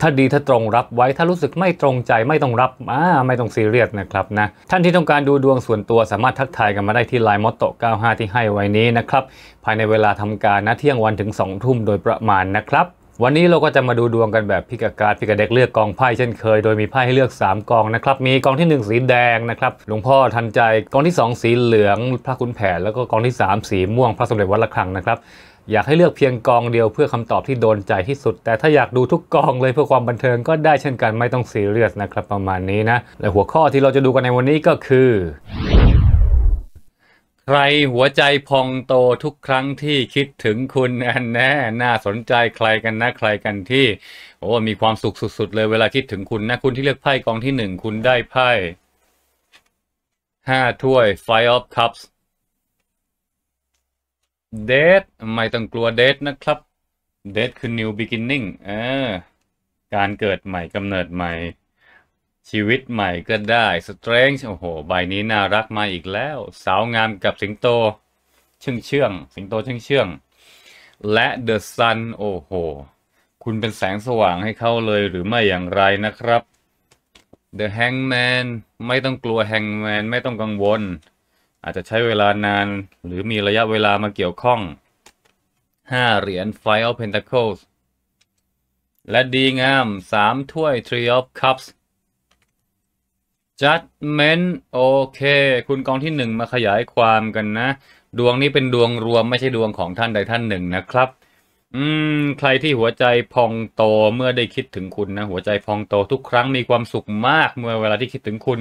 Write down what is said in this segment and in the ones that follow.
ถ้าดีถ้าตรงรับไว้ถ้ารู้สึกไม่ตรงใจไม่ต้องรับอ่าไม่ต้องซีเรียสนะครับนะ ท่านที่ต้องการดูดวงส่วนตัวสามารถทักทายกันมาได้ที่ไลน์มอตโต95 ที่ให้ไว้นี้นะครับ ภายในเวลาทำการนะเที่ยงวันถึง2ทุ่มโดยประมาณนะครับ วันนี้เราก็จะมาดูดวงกันแบบพิกการพิกเด็กเลือกกองไพ่เช่นเคยโดยมีไพ่ให้เลือก 3 กองนะครับมีกองที่ 1 สีแดงนะครับ หลวงพ่อทันใจกองที่ 2 สีเหลืองพระคุณแผนแล้วก็กองที่ 3สีม่วงพระสมเด็จวัดระฆังนะครับอยากให้เลือกเพียงกองเดียวเพื่อคำตอบที่โดนใจที่สุด แต่ถ้าอยากดูทุกกองเลยเพื่อความบันเทิงก็ได้เช่นกันไม่ต้องซีเรียสนะครับ ประมาณนี้นะ และหัวข้อที่เราจะดูกันในวันนี้ก็คือ ใครหัวใจพองโตทุกครั้งที่คิดถึงคุณอันแน่น่าสนใจใครกันนะใครกันที่โอ้ มีความสุขสุดๆเลยเวลาคิดถึงคุณนะคุณที่เลือกไพ่กองที่หนึ่งคุณได้ไพ่ห้าถ้วย Five of Cups เดทไม่ต้องกลัวเดทนะครับเดทคือ new beginning เออการเกิดใหม่กำเนิดใหม่ ชีวิตใหม่ก็ได้ strange โอ้โห ใบนี้น่ารักมาอีกแล้ว สาวงามกับสิงโต เชื่องเชื่องสิงโตเชื่องเชื่องและ the sun โอ้โห คุณเป็นแสงสว่างให้เขาเลยหรือไม่อย่างไรนะครับ the hangman ไม่ต้องกลัว hangman ไม่ต้องกังวลอาจจะใช้เวลานานหรือมีระยะเวลามาเกี่ยวข้อง5เหรียญ Five of Pentacles และดีงาม 3 ถ้วย Three of Cups Judgment โอเคคุณกองที่1มาขยายความกันนะ ดวงนี้เป็นดวงรวมไม่ใช่ดวงของท่านใดท่านหนึ่งนะครับอืมใครที่หัวใจพองโตเมื่อได้คิดถึงคุณนะ หัวใจพองโตทุกครั้งมีความสุขมากเมื่อเวลาที่คิดถึงคุณ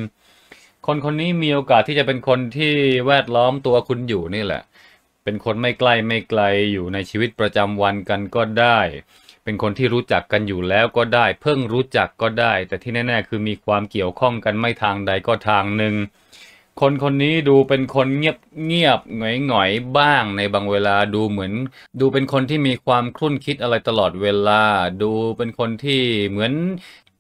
คนคนนี้มีโอกาสที่จะเป็นคนที่แวดล้อมตัวคุณอยู่นี่แหละ เป็นคนไม่ใกล้ไม่ไกลอยู่ในชีวิตประจำวันกันก็ได้ เป็นคนที่รู้จักกันอยู่แล้วก็ได้เพิ่งรู้จักก็ได้ แต่ที่แน่ๆคือมีความเกี่ยวข้องกันไม่ทางใดก็ทางหนึ่ง คนคนนี้ดูเป็นคนเงียบเงียบหงอยหงอยบ้างในบางเวลาดูเหมือนดูเป็นคนที่มีความคุ่นคิดอะไรตลอดเวลาดูเป็นคนที่เหมือน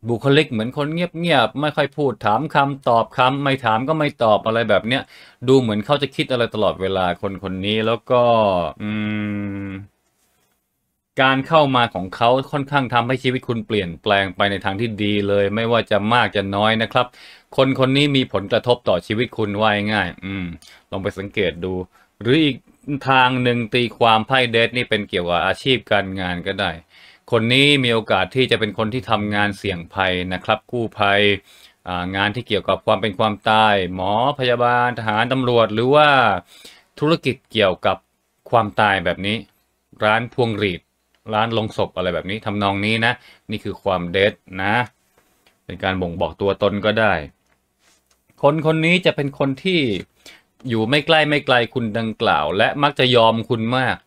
บุคลิก เหมือนคนเงียบๆไม่ค่อยพูดถามคำตอบคำไม่ถามก็ไม่ตอบอะไรแบบเนี้ยดูเหมือนเขาจะคิดอะไรตลอดเวลาคนคนนี้ แล้วก็ อืการเข้ามาของเขาค่อนข้างทำให้ชีวิตคุณเปลี่ยนแปลงไปในทางที่ดีเลย ไม่ว่าจะมากจะน้อยนะครับ คนคนนี้มีผลกระทบต่อชีวิตคุณไว้ง่ายอืมลองไปสังเกตดู หรืออีกทางหนึ่งตีความไพ่เดทนี่เป็นเกี่ยวกับอาชีพการงานก็ได้คนนี้มีโอกาสที่จะเป็นคนที่ทำงานเสี่ยงภัยนะครับ กู้ภัยงานที่เกี่ยวกับความเป็นความตาย หมอพยาบาล ทหารตำรวจ หรือว่าธุรกิจเกี่ยวกับความตายแบบนี้ ร้านพวงหรีดร้านลงศพอะไรแบบนี้ทำนองนี้นะ นี่คือความเด็ดนะเป็นการบ่งบอกตัวตนก็ได้ คนคนนี้จะเป็นคนที่อยู่ไม่ใกล้ไม่ไกลคุณดังกล่าวและมักจะยอมคุณมาก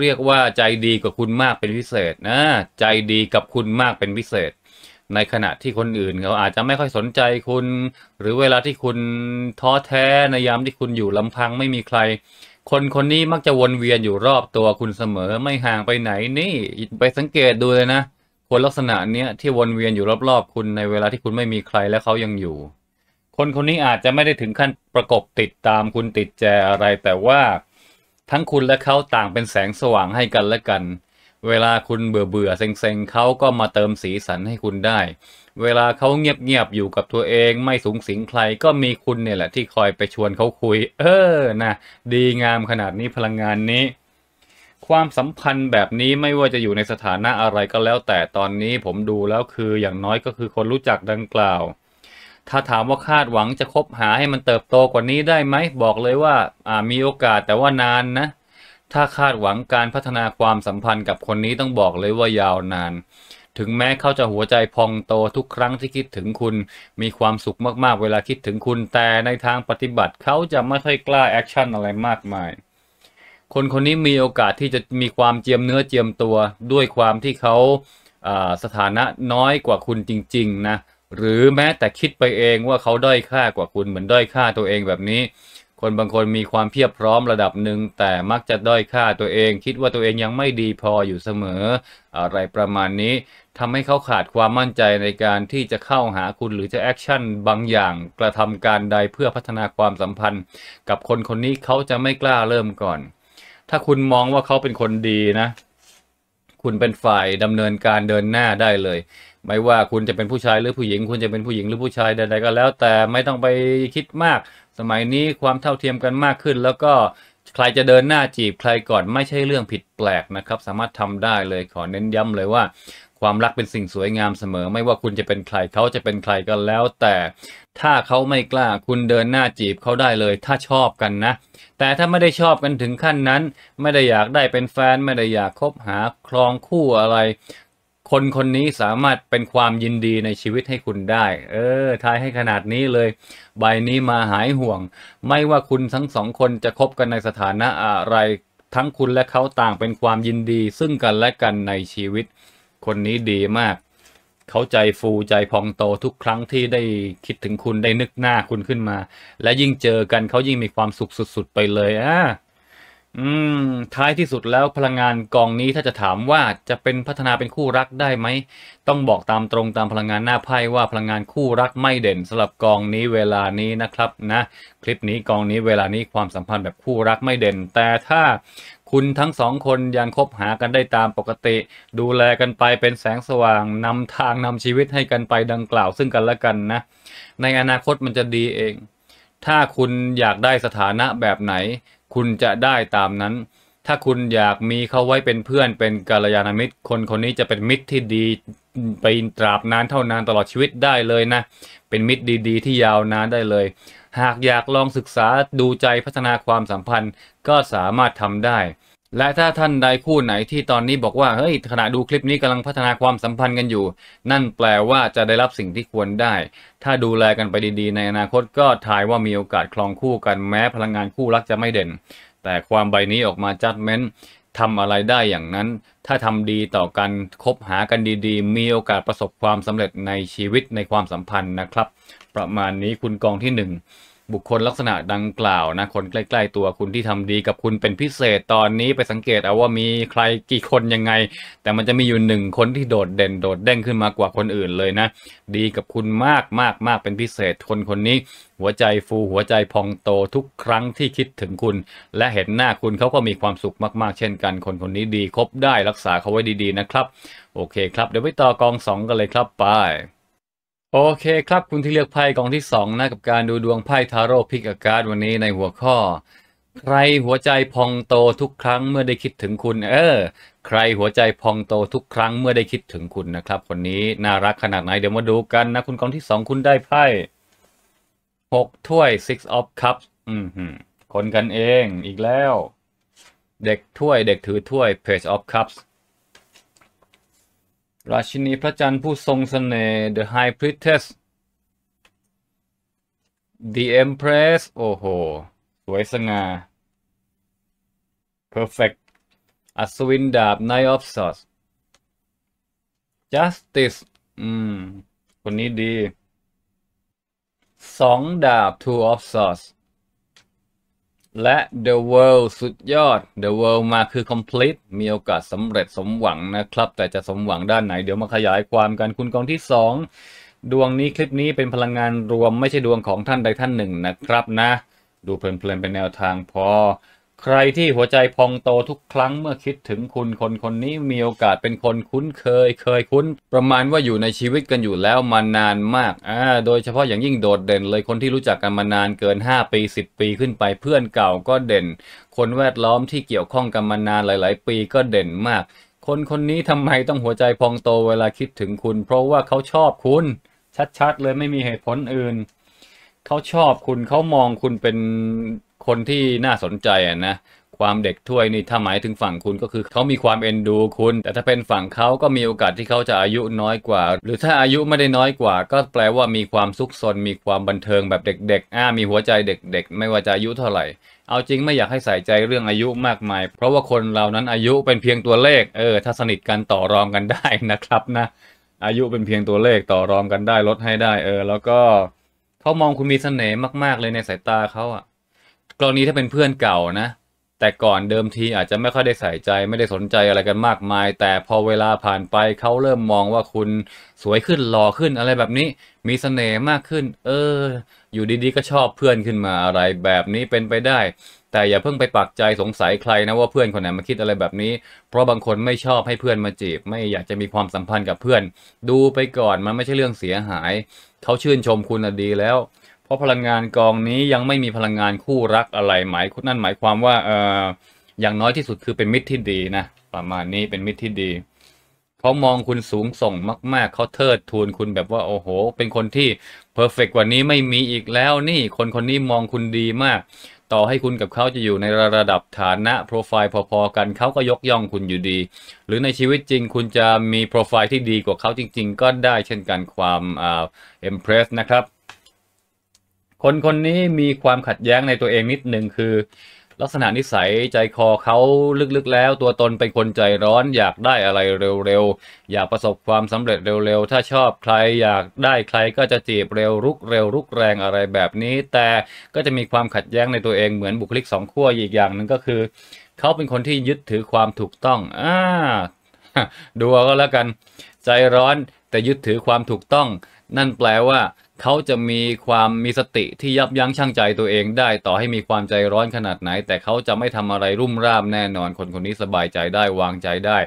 เรียกว่าใจดีกับคุณมากเป็นพิเศษนะใจดีกับคุณมากเป็น พิเศษในขณะที่คนอื่นเขาอาจจะไม่ค่อยสนใจคุณ หรือเวลาที่คุณท้อแท้ในยามที่คุณอยู่ลำพังไม่มีใคร คนคนนี้มักจะวนเวียนอยู่รอบตัวคุณเสมอไม่ห่างไปไหน นี่ไปสังเกตดูเลยนะ คนลักษณะเนี้ยที่วนเวียนอยู่รอบ ๆ คุณในเวลาที่คุณไม่มีใครและเขายังอยู่ คนคนนี้อาจจะไม่ได้ถึงขั้นประกบติดตามคุณติดแจอะไร แต่ว่าทั้งคุณและเขาต่างเป็นแสงสว่างให้กันและกัน เวลาคุณเบื่อเบื่อเซ็งเซ็งเขาก็มาเติมสีสันให้คุณได้ เวลาเขาเงียบบอยู่กับตัวเอง ไม่สูงสิงใคร ก็มีคุณเนี่ยแหละที่คอยไปชวนเขาคุย เออ นะ ดีงามขนาดนี้พลังงานนี้ ความสัมพันธ์แบบนี้ไม่ว่าจะอยู่ในสถานะอะไรก็แล้ว แต่ตอนนี้ผมดูแล้วคืออย่างน้อยก็คือคนรู้จักดังกล่าวถ้าถามว่าคาดหวังจะคบหาให้มันเติบโตกว่านี้ได้ไหมบอกเลยว่ามีโอกาสแต่ว่านานนะ ถ้าคาดหวังการพัฒนาความสัมพันธ์กับคนนี้ต้องบอกเลยว่ายาวนาน ถึงแม้เขาจะหัวใจพองโตทุกครั้งที่คิดถึงคุณมีความสุขมากๆ เวลาคิดถึงคุณแต่ในทางปฏิบัติเขาจะไม่ค่อยกล้าแอคชั่นอะไรมากมาย คนคนนี้มีโอกาสที่จะมีความเจียมเนื้อเจียมตัวด้วยความที่เขาสถานะน้อยกว่าคุณจริง ๆ นะหรือแม้แต่คิดไปเองว่าเขาด้อยค่ากว่าคุณเหมือนด้อยค่าตัวเองแบบนี้ คนบางคนมีความเพียบพร้อมระดับหนึ่ง แต่มักจะด้อยค่าตัวเอง คิดว่าตัวเองยังไม่ดีพออยู่เสมอ อะไรประมาณนี้ทำให้เขาขาดความมั่นใจในการที่จะเข้าหาคุณหรือจะแอคชั่นบางอย่างกระทำการใดเพื่อพัฒนาความสัมพันธ์ กับคนคนนี้เขาจะไม่กล้าเริ่มก่อน ถ้าคุณมองว่าเขาเป็นคนดีนะ คุณเป็นฝ่ายดำเนินการเดินหน้าได้เลยไม่ว่าคุณจะเป็นผู้ชายหรือผู้หญิง คุณจะเป็นผู้หญิงหรือผู้ชายใดๆก็ แล้ว แต่ไม่ต้องไปคิดมาก สมัยนี้ความเท่าเทียมกันมากขึ้น แล้วก็ใครจะเดินหน้าจีบใครก่อนไม่ใช่เรื่องผิดแปลกนะครับสามารถทำได้เลยขอเน้นย้ำเลยว่า ความรักเป็นสิ่งสวยงามเสมอ ไม่ว่าคุณจะเป็นใครเขาจะเป็นใครก็แล้ว แต่ถ้าเขาไม่กล้าคุณเดินหน้าจีบเขาได้เลยถ้าชอบกันนะ แต่ถ้าไม่ได้ชอบกันถึงขั้นนั้น ไม่ได้อยากได้เป็นแฟนไม่ได้อยากคบหาครองคู่อะไรคนคนนี้สามารถเป็นความยินดีในชีวิตให้คุณได้ เออทายให้ขนาดนี้เลย ใบนี้มาหายห่วง ไม่ว่าคุณทั้งสองคนจะคบกันในสถานะอะไรทั้งคุณและเขาต่างเป็นความยินดีซึ่งกันและกันในชีวิต คนนี้ดีมาก เขาใจฟูใจพองโตทุกครั้งที่ได้คิดถึงคุณได้นึกหน้าคุณขึ้นมา และยิ่งเจอกันเขายิ่งมีความสุขสุดๆไปเลยอ่าอืมท้ายที่สุดแล้วพลังงานกองนี้ถ้าจะถามว่าจะเป็นพัฒนาเป็นคู่รักได้ไหมต้องบอกตามตรงตามพลังงานหน้าไพ่ว่าพลังงานคู่รักไม่เด่นสำหรับกองนี้เวลานี้นะครับ นะ คลิปนี้กองนี้เวลานี้ความสัมพันธ์แบบคู่รักไม่เด่น แต่ถ้าคุณทั้งสองคนยังคบหากันได้ตามปกติดูแลกันไปเป็นแสงสว่างนำทางนำชีวิตให้กันไปดังกล่าวซึ่งกันและกันนะ ในอนาคตมันจะดีเอง ถ้าคุณอยากได้สถานะแบบไหนคุณจะได้ตามนั้น ถ้าคุณอยากมีเขาไว้เป็นเพื่อนเป็นกัลยาณมิตร คนคนนี้จะเป็นมิตรที่ดีไปตราบนานเท่านานตลอดชีวิตได้เลยนะ เป็นมิตรดีๆที่ยาวนานได้เลย หากอยากลองศึกษาดูใจพัฒนาความสัมพันธ์ก็สามารถทำได้และถ้าท่านใดคู่ไหนที่ตอนนี้บอกว่าเฮ้ยขณะดูคลิปนี้กำลังพัฒนาความสัมพันธ์กันอยู่ นั่นแปลว่าจะได้รับสิ่งที่ควรได้ ถ้าดูแลกันไปดีๆในอนาคตก็ทายว่ามีโอกาสคลองคู่กันแม้พลังงานคู่รักจะไม่เด่น แต่ความใบนี้ออกมาจัดเม้นทำอะไรได้อย่างนั้น ถ้าทำดีต่อกันคบหากันดีๆมีโอกาสประสบความสำเร็จในชีวิตในความสัมพันธ์นะครับ ประมาณนี้คุณกองที่1บุคคลลักษณะดังกล่าวนะ คนใกล้ๆตัวคุณที่ทำดีกับคุณเป็นพิเศษตอนนี้ไปสังเกตเอาว่ามีใครกี่คนยังไง แต่มันจะมีอยู่หนึ่งคนที่โดดเด่นโดดเด้งขึ้นมากว่าคนอื่นเลยนะ ดีกับคุณมากมากมากเป็นพิเศษคนคนนี้ หัวใจฟูหัวใจพองโตทุกครั้งที่คิดถึงคุณ และเห็นหน้าคุณเขาก็มีความสุขมาก ๆ เช่นกัน คนคนนี้ดีคบได้รักษาเขาไว้ดี ๆนะครับโอเคครับเดี๋ยวไปต่อกองสองกันเลยครับไปโอเคครับ คุณที่เลือกไพ่กองที่สองนะ กับการดูดวงไพ่ทาโร่พิกอากาดวันนี้ในหัวข้อ ใครหัวใจพองโตทุกครั้งเมื่อได้คิดถึงคุณ เออ ใครหัวใจพองโตทุกครั้งเมื่อได้คิดถึงคุณนะครับ คนนี้ น่ารักขนาดไหนเดี๋ยวมาดูกันนะคุณกองที่สองคุณได้ไพ่หกถ้วย six of cups อืมคนกันเองอีกแล้ว เด็กถ้วย เด็กถือถ้วย page of cups ราชินีพระจันทร์ผู้ทรงสเสน่ห์ The High Priestess The Empress โอ้โห สวยสง่า Perfect อัศวินดาบ Knight of Swords Justice อืม คนนี้ดี สองดาบ Two of Swords และ The World สุดยอด The World มาคือ complete มีโอกาสสำเร็จสมหวังนะครับ แต่จะสมหวังด้านไหนเดี๋ยวมาขยายความกันคุณกองที่ 2 ดวงนี้คลิปนี้เป็นพลังงานรวมไม่ใช่ดวงของท่านใดท่านหนึ่งนะครับ นะ ดูเพลินๆ เป็นแนวทางพอใครที่หัวใจพองโตทุกครั้งเมื่อคิดถึงคุณ คนคนนี้มีโอกาสเป็นคนคุ้นเคย เคยคุ้น ประมาณว่าอยู่ในชีวิตกันอยู่แล้วมานานมากอ่าโดยเฉพาะอย่างยิ่งโดดเด่น เลยคนที่รู้จักกันมานานเกิน5ปี10ปีขึ้นไปเพื่อนเก่าก็เด่น คนแวดล้อมที่เกี่ยวข้องกันมานานหลาย ๆ ปีก็เด่นมาก คนคนนี้ทำไมต้องหัวใจพองโตเวลาคิดถึงคุณ เพราะว่าเขาชอบคุณ ชัดๆ เลยไม่มีเหตุผลอื่น เขาชอบคุณเขามองคุณเป็นคนที่น่าสนใจนะ ความเด็กถ้วยนี่ ถ้าหมายถึงฝั่งคุณก็คือ เขามีความเอ็นดูคุณ แต่ถ้าเป็นฝั่งเขาก็มีโอกาสที่เขาจะอายุน้อยกว่า หรือถ้าอายุไม่ได้น้อยกว่า ก็แปลว่ามีความซุกซนมีความบันเทิงแบบเด็ก ๆ อ่ามีหัวใจเด็ก ๆ ไม่ว่าจะอายุเท่าไหร่ เอาจริงไม่อยากให้ใส่ใจเรื่องอายุมากมาย เพราะว่าคนเรานั้นอายุเป็นเพียงตัวเลขเออ ถ้าสนิทกันต่อรองกันได้นะครับนะ อายุเป็นเพียงตัวเลขต่อรองกันได้ลดให้ได้ เออ แล้วก็เขามองคุณมีเสน่ห์มากๆเลยในสายตาเขาอะกรณีถ้าเป็นเพื่อนเก่านะ แต่ก่อนเดิมทีอาจจะไม่ค่อยได้ใส่ใจไม่ได้สนใจอะไรกันมากมาย แต่พอเวลาผ่านไปเขาเริ่มมองว่าคุณสวยขึ้นหล่อขึ้นอะไรแบบนี้ มีเสน่ห์มากขึ้น เออ อยู่ดีๆก็ชอบเพื่อนขึ้นมาอะไรแบบนี้เป็นไปได้ แต่อย่าเพิ่งไปปักใจสงสัยใครนะว่าเพื่อนคนไหนมาคิดอะไรแบบนี้เพราะบางคนไม่ชอบให้เพื่อนมาจีบ ไม่อยากจะมีความสัมพันธ์กับเพื่อน ดูไปก่อนมันไม่ใช่เรื่องเสียหายเขาชื่นชมคุณดีแล้วเพราะพลังงานกองนี้ยังไม่มีพลังงานคู่รักอะไร หมายคุณนั่น หมายความว่าเอออย่างน้อยที่สุดคือเป็นมิตรที่ดีนะ ประมาณนี้เป็นมิตรที่ดีเขามองคุณสูงส่งมาก ๆเขาเทิดทูนคุณแบบว่าโอ้โหเป็นคนที่เพอร์เฟกกว่านี้ไม่มีอีกแล้วนี่คนคนนี้มองคุณดีมาก ต่อให้คุณกับเขาจะอยู่ในระดับฐานะโปรไฟล์พอๆกันเขาก็ยกย่องคุณอยู่ดี หรือในชีวิตจริงคุณจะมีโปรไฟล์ที่ดีกว่าเขาจริงๆ ก็ได้เช่นกันความอ่าเอ็มเพรสนะครับคนคนนี้มีความขัดแย้งในตัวเองนิดหนึ่งคือ ลักษณะนิสัยใจคอเขาลึกๆแล้ว ตัวตนเป็นคนใจร้อนอยากได้อะไรเร็วๆอยากประสบความสำเร็จเร็วๆ ถ้าชอบใคร อยากได้ใครก็จะจีบเร็วรุกเร็วรุกแรงอะไรแบบนี้ แต่ก็จะมีความขัดแย้งในตัวเองเหมือนบุคลิกสองขั้วอีกอย่างหนึ่งก็คือ เขาเป็นคนที่ยึดถือความถูกต้องอ่าดูก็แล้วกัน ใจร้อนแต่ยึดถือความถูกต้อง นั่นแปลว่าเขาจะมีความมีสติที่ยับยั้งชั่งใจตัวเองได้ต่อให้มีความใจร้อนขนาดไหน แต่เขาจะไม่ทำอะไรรุ่มร่ามแน่นอนคนคนนี้สบายใจได้วางใจได้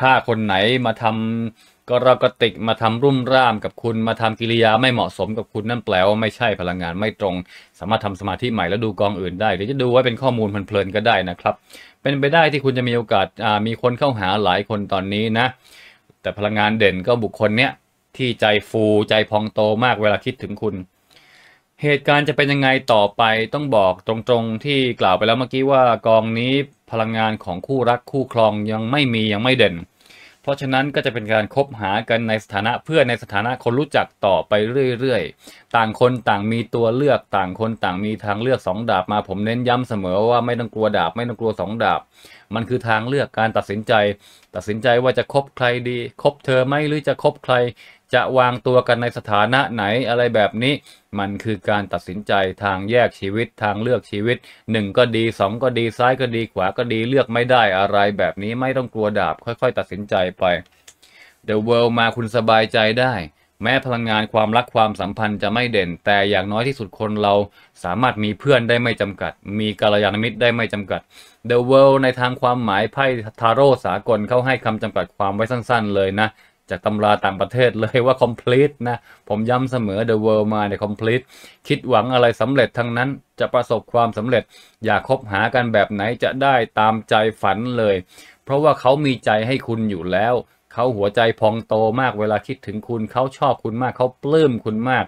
ถ้าคนไหนมาทำก็รากระติกมาทำรุ่มร่ามกับคุณมาทำกิริยาไม่เหมาะสมกับคุณนั่นแปลว่าไม่ใช่พลังงานไม่ตรง สามารถทำสมาธิใหม่แล้วดูกองอื่นได้หรือจะดูไว้เป็นข้อมูลเพลินๆก็ได้นะครับ เป็นไปได้ที่คุณจะมีโอกาสมีคนเข้าหาหลายคนตอนนี้นะ แต่พลังงานเด่นก็บุคคลเนี้ยที่ใจฟูใจพองโตมากเวลาคิดถึงคุณ เหตุการณ์จะเป็นยังไงต่อไปต้องบอกตรงๆ ที่กล่าวไปแล้วเมื่อกี้ว่ากองนี้พลังงานของคู่รักคู่ครองยังไม่มียังไม่เด่น เพราะฉะนั้นก็จะเป็นการคบหากันในสถานะเพื่อนในสถานะคนรู้จักต่อไปเรื่อยๆต่างคนต่างมีตัวเลือกต่างคนต่างมีทางเลือก2ดาบมา ผมเน้นย้ำเสมอว่าไม่ต้องกลัวดาบไม่ต้องกลัว 2 ดาบ มันคือทางเลือกการตัดสินใจ ตัดสินใจว่าจะคบใครดี คบเธอไหมหรือจะคบใครจะวางตัวกันในสถานะไหนอะไรแบบนี้ มันคือการตัดสินใจทางแยกชีวิตทางเลือกชีวิตหนึ่งก็ดีสองก็ดีซ้ายก็ดี ขวา ก็ดีเลือกไม่ได้อะไรแบบนี้ไม่ต้องกลัวดาบ ค่อย ๆ ตัดสินใจไป The World มาคุณสบายใจได้ แม้พลังงานความรักความสัมพันธ์จะไม่เด่น แต่อย่างน้อยที่สุดคนเราสามารถมีเพื่อนได้ไม่จำกัด มีกาลยานมิตรได้ไม่จำกัด The World ในทางความหมายไพ่ทาโร่สากลเขาให้คำจำกัดความไว้สั้นๆ เลยนะจากตำราต่างประเทศเลยว่า complete นะ ผมย้ำเสมอ the world mind complete คิดหวังอะไรสำเร็จทั้งนั้นจะประสบความสำเร็จ อย่าคบหากันแบบไหนจะได้ตามใจฝันเลย เพราะว่าเขามีใจให้คุณอยู่แล้ว เขาหัวใจพองโตมากเวลาคิดถึงคุณเขาชอบคุณมาก เขาปลื้มคุณมาก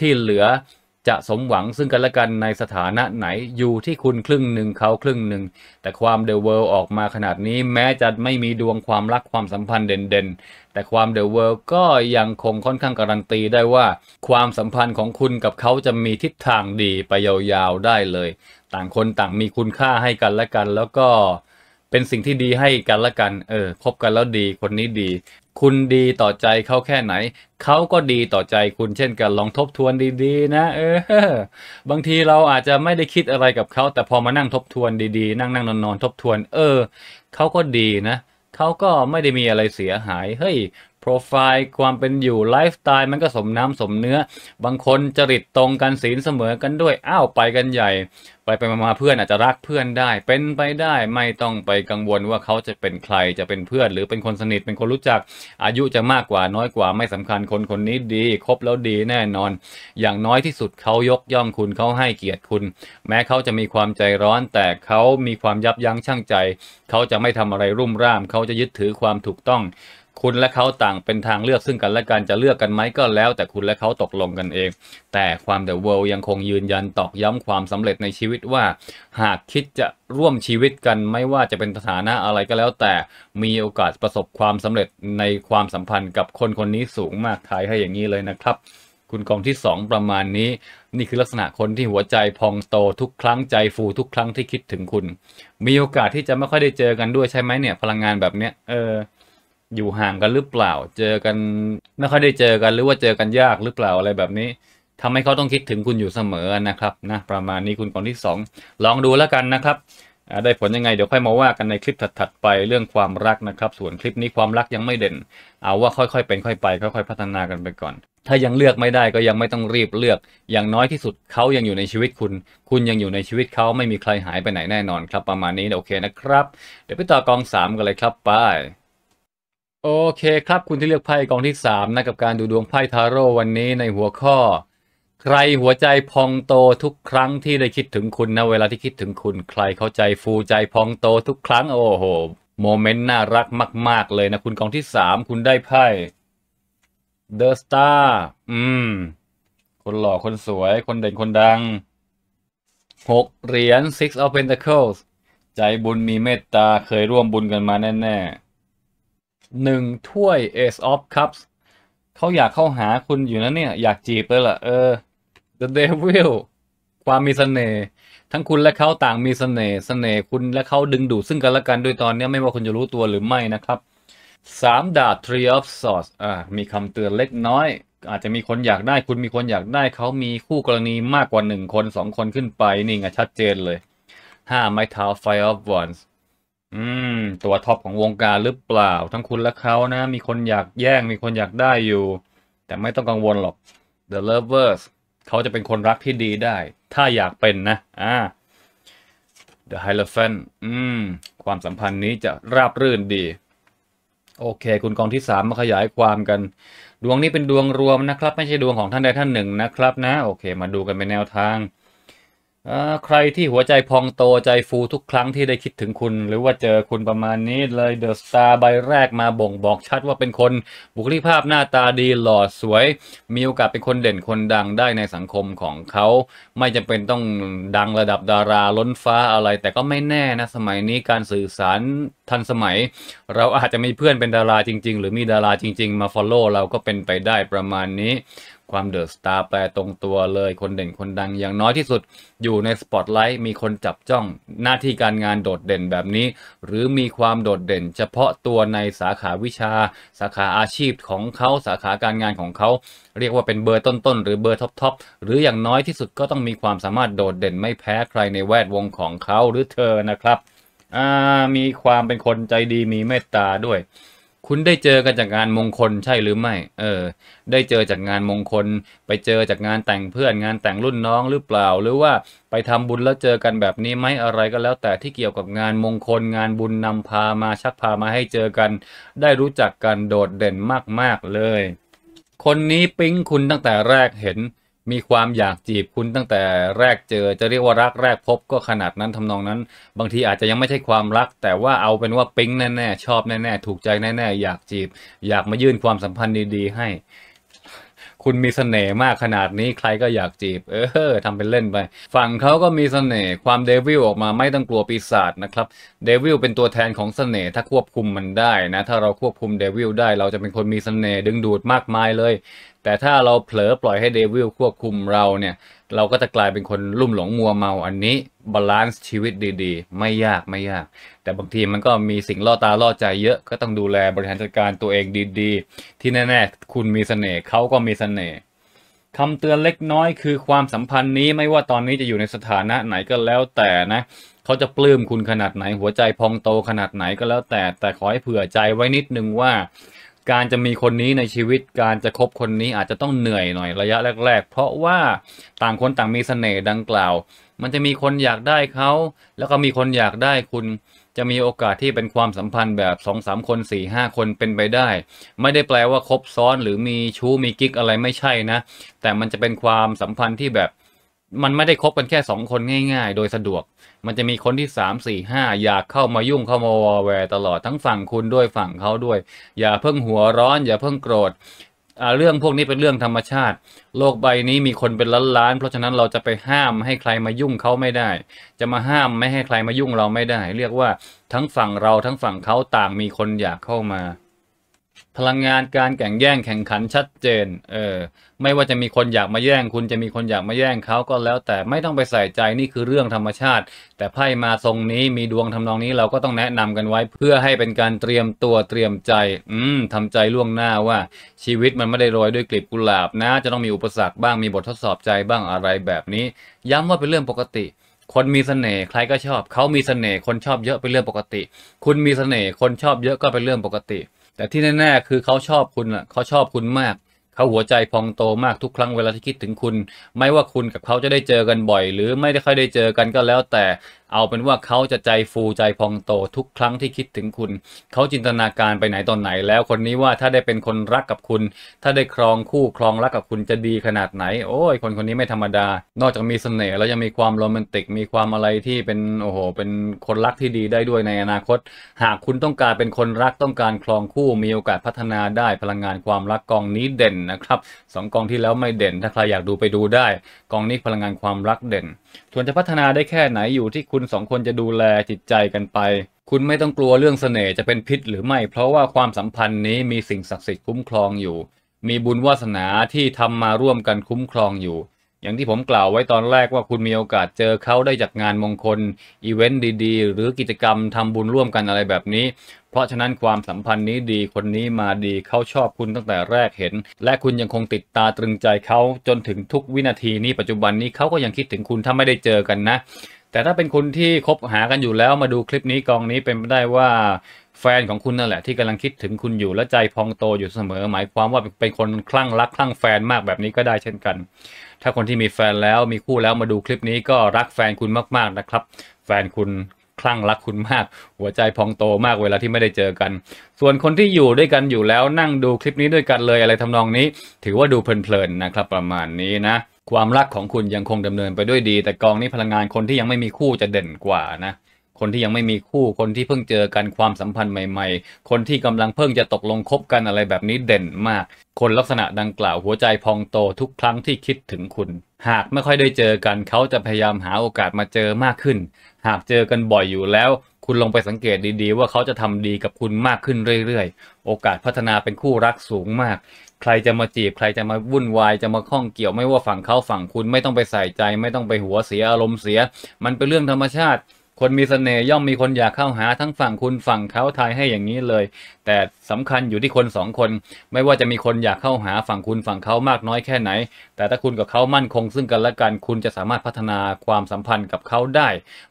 ที่เหลือจะสมหวังซึ่งกันและกันในสถานะไหนอยู่ที่คุณครึ่งหนึ่งเขาครึ่งหนึ่งแต่ความเดอะเวิลด์ออกมาขนาดนี้ แม้จะไม่มีดวงความรักความสัมพันธ์เด่นๆ แต่ความเดอะเวิลด์ก็ยังคงค่อนข้างการันตีได้ว่าความสัมพันธ์ของคุณกับเขาจะมีทิศทางดีไปยาวๆได้เลย ต่างคนต่างมีคุณค่าให้กันและกันแล้วก็เป็นสิ่งที่ดีให้กันละกัน เออคบกันแล้วดี คนนี้ดี คุณดีต่อใจเขาแค่ไหน เขาก็ดีต่อใจคุณเช่นกันลองทบทวนดีๆนะ เออ บางทีเราอาจจะไม่ได้คิดอะไรกับเขา แต่พอมานั่งทบทวน ดีๆ นั่งนั่งนอนๆทบทวน เออเขาก็ดีนะ เขาก็ไม่ได้มีอะไรเสียหาย เฮ้ยโปรไฟล์ความเป็นอยู่ไลฟ์สไตล์มันก็สมน้ำสมเนื้อ บางคนจริตตรงกันศีลเสมอกันด้วยอ้าวไปกันใหญ่ ไปไปมาเพื่อนอาจจะรักเพื่อนได้ เป็นไปได้ไม่ต้องไปกังวลว่าเขาจะเป็นใครจะเป็นเพื่อน หรือเป็นคนสนิท เป็นคนรู้จัก อายุจะมากกว่าน้อยกว่าไม่สำคัญคนคนนี้ดีครบแล้วดีแน่นอน อย่างน้อยที่สุดเขายกย่องคุณเขาให้เกียรติคุณ แม้เขาจะมีความใจร้อน แต่เขามีความยับยั้งชั่งใจ เขาจะไม่ทำอะไรรุ่มร่ามเขาจะยึดถือความถูกต้องคุณและเขาต่างเป็นทางเลือกซึ่งกันและกันจะเลือกกันไหมก็แล้วแต่คุณและเขาตกลงกันเอง แต่ความเดอะเวิลด์ยังคงยืนยันตอกย้ำความสำเร็จในชีวิตว่า หากคิดจะร่วมชีวิตกันไม่ว่าจะเป็นสถานะอะไรก็แล้ว แต่มีโอกาสประสบความสำเร็จในความสัมพันธ์กับคนคนนี้สูงมากทายให้อย่างนี้เลยนะครับ คุณกองที่2ประมาณนี้ นี่คือลักษณะคนที่หัวใจพองโตทุกครั้งใจฟูทุกครั้งที่คิดถึงคุณ มีโอกาสที่จะไม่ค่อยได้เจอกันด้วยใช่ไหมเนี่ยพลังงานแบบเนี้ยเอออยู่ห่างกันหรือเปล่า เจอกันไม่ค่อยได้เจอกันหรือว่าเจอกันยากหรือเปล่าอะไรแบบนี้ ทำให้เขาต้องคิดถึงคุณอยู่เสมอนะครับนะประมาณนี้คุณคนที่ 2 ลองดูแล้วกันนะครับได้ผลยังไงเดี๋ยวค่อยมาว่ากันในคลิปถัดๆไปเรื่องความรักนะครับ ส่วนคลิปนี้ความรักยังไม่เด่น เอาว่าค่อยๆเป็นค่อยไปค่อยๆพัฒนากันไปก่อน ถ้ายังเลือกไม่ได้ก็ยังไม่ต้องรีบเลือก อย่างน้อยที่สุดเขายังอยู่ในชีวิตคุณ คุณยังอยู่ในชีวิตเขาไม่มีใครหายไปไหนแน่นอนครับประมาณนี้โอเคนะครับเดี๋ยวไปต่อกอง 3 กันเลยครับไปโอเคครับคุณที่เลือกไพ่กองที่3นะกับการดูดวงไพ่ทาโร่วันนี้ในหัวข้อ ใครหัวใจพองโตทุกครั้งที่ได้คิดถึงคุณนะเวลาที่คิดถึงคุณใครเข้าใจฟูใจพองโตทุกครั้งโอ้โหโมเมนต์น่ารักมากๆ เลยนะคุณกองที่3คุณได้ไพ่เดอะสตาร์อืม คนหล่อคนสวยคนเด่นคนดังหกเหรียญ six of pentacles ใจบุญมีเมตตาเคยร่วมบุญกันมาแน่ๆหนึ่งถ้วย Ace of Cups เขาอยากเข้าหาคุณอยู่นะเนี่ย อยากจีบเลยล่ะเออ The Devil ความมีสเสน่ห์ทั้งคุณและเขาต่างมีสเสน่ห์เสน่ห์คุณและเขาดึงดูดซึ่งกันและกันด้วยตอนนี้ไม่ว่าคุณจะรู้ตัวหรือไม่นะครับสามดาบ Three of Swords อ่า มีคำเตือนเล็กน้อย อาจจะมีคนอยากได้คุณมีคนอยากได้เขามีคู่กรณีมากกว่าหนึ่งคนสองคนขึ้นไป นี่ไงชัดเจนเลยห้าไม้เท้า f i r e of Wands อืมตัวท็อปของวงการหรือเปล่าทั้งคุณและเขานะ มีคนอยากแย่ง มีคนอยากได้อยู่ แต่ไม่ต้องกังวลหรอก The Lovers เขาจะเป็นคนรักที่ดีได้ ถ้าอยากเป็นนะอ่า The Hierophant อืมความสัมพันธ์นี้จะราบรื่นดี โอเค คุณกองที่สามมาขยายความกัน ดวงนี้เป็นดวงรวมนะครับ ไม่ใช่ดวงของท่านใดท่านหนึ่งนะครับนะโอเคมาดูกันเป็นแนวทางใครที่หัวใจพองโตใจฟูทุกครั้งที่ได้คิดถึงคุณ หรือว่าเจอคุณประมาณนี้เลยเดอะสตาร์ใบแรกมาบ่งบอกชัดว่าเป็นคนบุคลิกภาพหน้าตาดีหล่อสวยมีโอกาสเป็นคนเด่นคนดังได้ในสังคมของเขา ไม่จำเป็นต้องดังระดับดาราล้นฟ้าอะไร แต่ก็ไม่แน่นะสมัยนี้การสื่อสารทันสมัย เราอาจจะมีเพื่อนเป็นดาราจริงๆ หรือมีดาราจริง ๆ มาฟอลโล่เราก็เป็นไปได้ประมาณนี้ความเดอะสตาร์แปลตรงตัวเลยคนเด่นคนดังอย่างน้อยที่สุดอยู่ใน สปอตไลท์มีคนจับจ้องหน้าที่การงานโดดเด่นแบบนี้ หรือมีความโดดเด่น เฉพาะตัวในสาขาวิชา สาขาอาชีพของเขาสาขาการงานของเขา เรียกว่าเป็นเบอร์ต้นๆหรือเบอร์ท็อปๆหรืออย่างน้อยที่สุดก็ต้องมีความสามารถโดดเด่นไม่แพ้ใครในแวดวงของเขาหรือเธอนะครับมีความเป็นคนใจดีมีเมตตาด้วยคุณได้เจอกันจากงานมงคลใช่หรือไม่ เออ ได้เจอจากงานมงคล ไปเจอจากงานแต่งเพื่อนงานแต่งรุ่นน้องหรือเปล่า หรือว่าไปทำบุญแล้วเจอกันแบบนี้ไหมอะไรก็แล้ว แต่ที่เกี่ยวกับงานมงคลงานบุญนำพามาชักพามาให้เจอกัน ได้รู้จักกันโดดเด่นมากๆ เลย คนนี้ปิ๊งคุณตั้งแต่แรกเห็นมีความอยากจีบคุณตั้งแต่แรกเจอจะเรียกว่ารักแรกพบก็ขนาดนั้นทำนองนั้น บางทีอาจจะยังไม่ใช่ความรัก แต่ว่าเอาเป็นว่าปิ๊ง แน่ๆชอบแน่ๆถูกใจแน่ๆอยากจีบ อยากมายื่นความสัมพันธ์ดีๆ ให้ คุณมีเสน่ห์มากขนาดนี้ใครก็อยากจีบเออทำเป็นเล่นไปฝั่งเขาก็มีเสน่ห์ความเดวิลออกมาไม่ต้องกลัวปีศาจนะครับเดวิลเป็นตัวแทนของเสน่ห์ถ้าควบคุมมันได้นะ ถ้าเราควบคุมเดวิลได้เราจะเป็นคนมีเสน่ห์ดึงดูดมากมายเลยแต่ถ้าเราเผลอปล่อยให้เดวิลควบคุมเราเนี่ย เราก็จะกลายเป็นคนลุ่มหลงมัวเมาอันนี้บาลานซ์ชีวิตดีๆ ไม่ยากไม่ยาก แต่บางทีมันก็มีสิ่งล่อตาล่อใจเยอะก็ต้องดูแลบริหารจัดการตัวเองดีๆ ที่แน่ๆคุณมีสเสน่ห์เขาก็มีสเสน่ห์คำเตือนเล็กน้อยคือความสัมพันธ์นี้ไม่ว่าตอนนี้จะอยู่ในสถานะไหนก็แล้วแต่นะเขาจะปลื้มคุณขนาดไหน หัวใจพองโตขนาดไหนก็แล้วแต่ แต่ขอให้เผื่อใจไว้นิดนึงว่าการจะมีคนนี้ในชีวิตการจะคบคนนี้อาจจะต้องเหนื่อยหน่อยระยะแรกๆ เพราะว่าต่างคนต่างมีเสน่ห์ดังกล่าว มันจะมีคนอยากได้เขาแล้วก็มีคนอยากได้คุณจะมีโอกาสที่เป็นความสัมพันธ์แบบ2อสคน4าคนเป็นไปได้ ไม่ได้แปลว่าคบซ้อนหรือมีชู้มีกิ๊กอะไรไม่ใช่นะแต่มันจะเป็นความสัมพันธ์ที่แบบมันไม่ได้คบกันแค่สองคนง่าย ๆ โดยสะดวก มันจะมีคนที่สามสี่ห้าอยากเข้ามายุ่งเข้ามาวอแวร์ตลอด ทั้งฝั่งคุณด้วยฝั่งเขาด้วย อย่าเพิ่งหัวร้อนอย่าเพิ่งโกรธเรื่องพวกนี้เป็นเรื่องธรรมชาติ โลกใบนี้มีคนเป็นล้านล้านเพราะฉะนั้นเราจะไปห้ามให้ใครมายุ่งเขาไม่ได้ จะมาห้ามไม่ให้ใครมายุ่งเราไม่ได้ เรียกว่าทั้งฝั่งเราทั้งฝั่งเขาต่างมีคนอยากเข้ามาพลังงานการแข่งแย่ง แข่งขันชัดเจน เออ ไม่ว่าจะมีคนอยากมาแย่ง คุณจะมีคนอยากมาแย่งเขาก็แล้ว แต่ไม่ต้องไปใส่ใจนี่คือเรื่องธรรมชาติ แต่ไพ่มาทรงนี้มีดวงทำนองนี้เราก็ต้องแนะนำกันไว้ เพื่อให้เป็นการเตรียมตัวเตรียมใจ อืมทำใจล่วงหน้าว่า ชีวิตมันไม่ได้โรยด้วยกลีบกุหลาบ นะ จะต้องมีอุปสรรคบ้างมีบททดสอบใจบ้างอะไรแบบนี้ย้ำว่าเป็นเรื่องปกติ คนมีเสน่ห์ใครก็ชอบเขามีเสน่ห์คนชอบเยอะเป็นเรื่องปกติ คุณมีเสน่ห์คนชอบเยอะก็เป็นเรื่องปกติแต่ที่แน่ๆ คือเขาชอบคุณอ่ะเขาชอบคุณมาก เขาหัวใจพองโตมากทุกครั้งเวลาที่คิดถึงคุณ ไม่ว่าคุณกับเขาจะได้เจอกันบ่อยหรือไม่ได้ค่อยได้เจอกันก็แล้วแต่เอาเป็นว่าเขาจะใจฟูใจพองโตทุกครั้งที่คิดถึงคุณ เขาจินตนาการไปไหนตอนไหน แล้วคนนี้ว่าถ้าได้เป็นคนรักกับคุณ ถ้าได้ครองคู่ครองรักกับคุณจะดีขนาดไหน โอ้ย คนคนนี้ไม่ธรรมดา นอกจากมีเสน่ห์แล้วยังมีความโรแมนติกมีความอะไรที่เป็นโอ้โห เป็นคนรักที่ดีได้ด้วยในอนาคต หากคุณต้องการเป็นคนรักต้องการครองคู่มีโอกาสพัฒนาได้ พลังงานความรักกองนี้เด่นนะครับสองกองที่แล้วไม่เด่น ถ้าใครอยากดูไปดูได้ กองนี้พลังงานความรักเด่นส่วนจะพัฒนาได้แค่ไหนอยู่ที่คุณสองคนจะดูแลจิตใจกันไป คุณไม่ต้องกลัวเรื่องเสน่ห์จะเป็นพิษ หรือไม่ เพราะว่าความสัมพันธ์นี้มีสิ่งศักดิ์สิทธิ์คุ้มครองอยู่ มีบุญวาสนาที่ทำมาร่วมกันคุ้มครองอยู่อย่างที่ผมกล่าวไว้ตอนแรกว่าคุณมีโอกาสเจอเขาได้จากงานมงคลอีเวนต์ดีๆ หรือกิจกรรม ทำบุญร่วมกันอะไรแบบนี้ เพราะฉะนั้นความสัมพันธ์นี้ดีคนนี้มาดีเขาชอบคุณตั้งแต่แรกเห็น และคุณยังคงติดตาตรึงใจเขาจนถึงทุกวินาทีนี้ปัจจุบันนี้เขาก็ยังคิดถึงคุณ ถ้าไม่ได้เจอกันนะ แต่ถ้าเป็นคนที่คบหากันอยู่แล้วมาดูคลิปนี้กองนี้เป็นไปได้ว่า แฟนของคุณนั่นแหละที่กำลังคิดถึงคุณอยู่และใจพองโตอยู่เสมอหมายความว่าเป็นคนคลั่งรักคลั่งแฟนมากแบบนี้ก็ได้เช่นกันถ้าคนที่มีแฟนแล้วมีคู่แล้วมาดูคลิปนี้ก็รักแฟนคุณมากๆนะครับ แฟนคุณคลั่งรักคุณมาก หัวใจพองโตมากเวลาที่ไม่ได้เจอกัน ส่วนคนที่อยู่ด้วยกันอยู่แล้วนั่งดูคลิปนี้ด้วยกันเลยอะไรทำนองนี้ ถือว่าดูเพลินๆนะครับ ประมาณนี้นะ ความรักของคุณยังคงดำเนินไปด้วยดี แต่กองนี้พลังงานคนที่ยังไม่มีคู่จะเด่นกว่านะคนที่ยังไม่มีคู่ คนที่เพิ่งเจอกันความสัมพันธ์ใหม่ๆ คนที่กำลังเพิ่งจะตกลงคบกันอะไรแบบนี้เด่นมาก คนลักษณะดังกล่าวหัวใจพองโตทุกครั้งที่คิดถึงคุณ หากไม่ค่อยได้เจอกันเขาจะพยายามหาโอกาสมาเจอมากขึ้น หากเจอกันบ่อยอยู่แล้ว คุณลองไปสังเกตดีๆ ว่าเขาจะทำดีกับคุณมากขึ้นเรื่อยๆ โอกาสพัฒนาเป็นคู่รักสูงมาก ใครจะมาจีบใครจะมาวุ่นวายจะมาข้องเกี่ยวไม่ว่าฝั่งเขาฝั่งคุณไม่ต้องไปใส่ใจ ไม่ต้องไปหัวเสียอารมณ์เสีย มันเป็นเรื่องธรรมชาติคนมีสเสน่ห์ย่อมมีคนอยากเข้าหาทั้งฝั่งคุณฝั่งเขาทายให้อย่างนี้เลย แต่สำคัญอยู่ที่คนสองคน ไม่ว่าจะมีคนอยากเข้าหาฝั่งคุณฝั่งเขามากน้อยแค่ไหน แต่ถ้าคุณกับเขามั่นคง ซึ่งกันและกัน คุณจะสามารถพัฒนาความสัมพันธ์กับเขาได้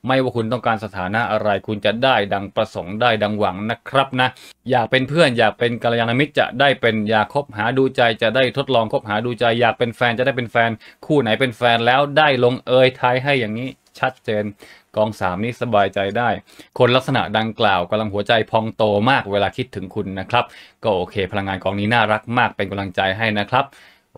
ไม่ว่าคุณต้องการสถานะอะไร คุณจะได้ดังประสงค์ได้ดังหวังนะครับนะ อยากเป็นเพื่อนอยากเป็นกัลยาณมิตรจะได้เป็นอยากคบหาดูใจจะได้ทดลองคบหาดูใจ อยากเป็นแฟนจะได้เป็นแฟน คู่ไหนเป็นแฟนแล้วได้ลงเอยทายให้อย่างนี้ชัดเจนกองสามนี้สบายใจได้ คนลักษณะดังกล่าวกำลังหัวใจพองโตมากเวลาคิดถึงคุณนะครับ ก็โอเคพลังงานกองนี้น่ารักมากเป็นกำลังใจให้นะครับ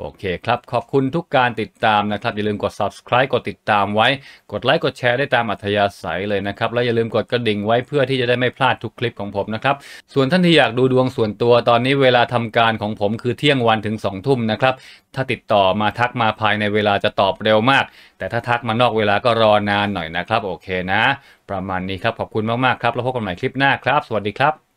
โอเคครับขอบคุณทุกการติดตามนะครับอย่าลืมกด subscribe กดติดตามไว้ กดไลค์กดแชร์ได้ตามอัธยาศัยเลยนะครับและอย่าลืมกดกระดิ่งไว้เพื่อที่จะได้ไม่พลาดทุกคลิปของผมนะครับส่วนท่านที่อยากดูดวงส่วนตัวตอนนี้เวลาทำการของผมคือเที่ยงวันถึง2องทุ่มนะครับถ้าติดต่อมาทักมาภายในเวลาจะตอบเร็วมาก แต่ถ้าทักมานอกเวลาก็รอนานหน่อยนะครับ โอเคนะ ประมาณนี้ครับขอบคุณมากๆครับแล้วพบกันใหม่คลิปหน้าครับ สวัสดีครับ